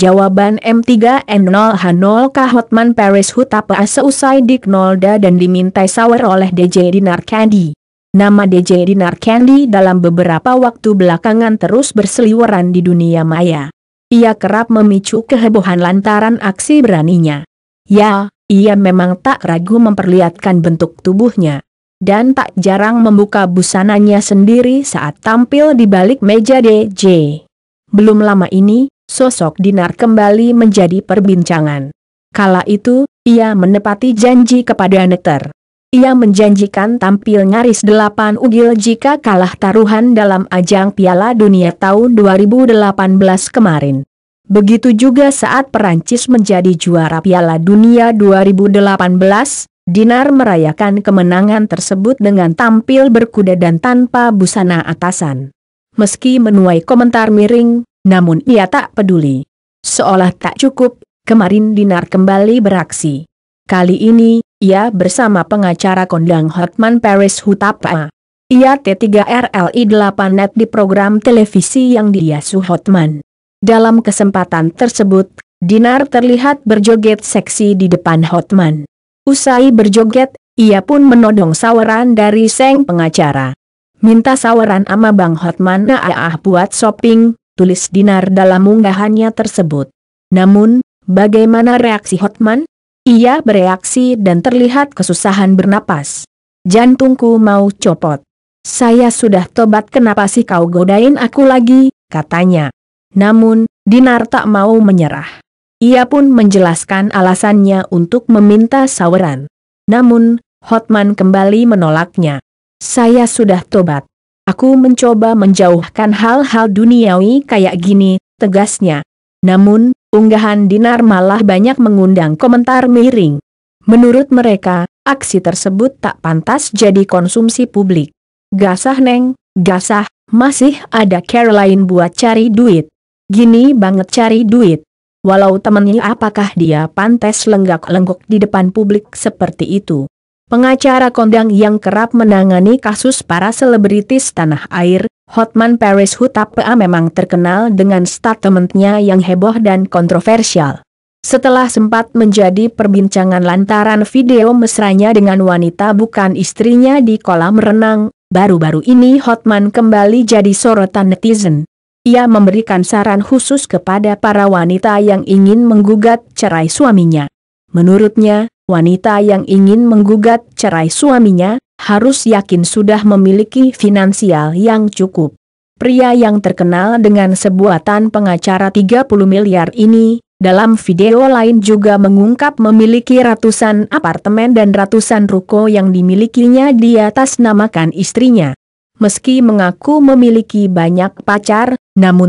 jawaban M3N0H0 Kahotman Paris Hutapa seusai Dick Nolda dan dimintai sawer oleh DJ Dinar Candy. Nama DJ Dinar Candy dalam beberapa waktu belakangan terus berseliweran di dunia maya. Ia kerap memicu kehebohan lantaran aksi beraninya. Ya, ia memang tak ragu memperlihatkan bentuk tubuhnya dan tak jarang membuka busananya sendiri saat tampil di balik meja DJ. Belum lama ini, sosok Dinar kembali menjadi perbincangan. Kala itu, ia menepati janji kepada Nekter. Ia menjanjikan tampil nyaris delapan ugil jika kalah taruhan dalam ajang Piala Dunia tahun 2018 kemarin. Begitu juga saat Perancis menjadi juara Piala Dunia 2018, Dinar merayakan kemenangan tersebut dengan tampil berkuda dan tanpa busana atasan. Meski menuai komentar miring, namun ia tak peduli. Seolah tak cukup, kemarin Dinar kembali beraksi. Kali ini, ia bersama pengacara kondang Hotman Paris Hutapa. Ia T3RLI 8 net di program televisi yang diasuh Hotman. Dalam kesempatan tersebut, Dinar terlihat berjoget seksi di depan Hotman. Usai berjoget, ia pun menodong saweran dari seng pengacara. Minta saweran ama Bang Hotman naah buat shopping, tulis Dinar dalam unggahannya tersebut. Namun, bagaimana reaksi Hotman? Ia bereaksi dan terlihat kesusahan bernapas. Jantungku mau copot. Saya sudah tobat kenapa sih kau godain aku lagi, katanya. Namun, Dinar tak mau menyerah. Ia pun menjelaskan alasannya untuk meminta saweran. Namun, Hotman kembali menolaknya. Saya sudah tobat. Aku mencoba menjauhkan hal-hal duniawi kayak gini, tegasnya. Namun, unggahan Dinar malah banyak mengundang komentar miring. Menurut mereka, aksi tersebut tak pantas jadi konsumsi publik. Gasah Neng, gasah, masih ada care lain buat cari duit. Gini banget cari duit. Walau temennya, apakah dia pantas lenggak-lenggok di depan publik seperti itu. Pengacara kondang yang kerap menangani kasus para selebritis tanah air, Hotman Paris Hutapea memang terkenal dengan statementnya yang heboh dan kontroversial. Setelah sempat menjadi perbincangan lantaran video mesranya dengan wanita bukan istrinya di kolam renang, baru-baru ini Hotman kembali jadi sorotan netizen. Ia memberikan saran khusus kepada para wanita yang ingin menggugat cerai suaminya. Menurutnya, wanita yang ingin menggugat cerai suaminya, harus yakin sudah memiliki finansial yang cukup. Pria yang terkenal dengan sebuatan pengacara 30 miliar ini, dalam video lain juga mengungkap memiliki ratusan apartemen dan ratusan ruko yang dimilikinya di atas namakan istrinya. Meski mengaku memiliki banyak pacar, namun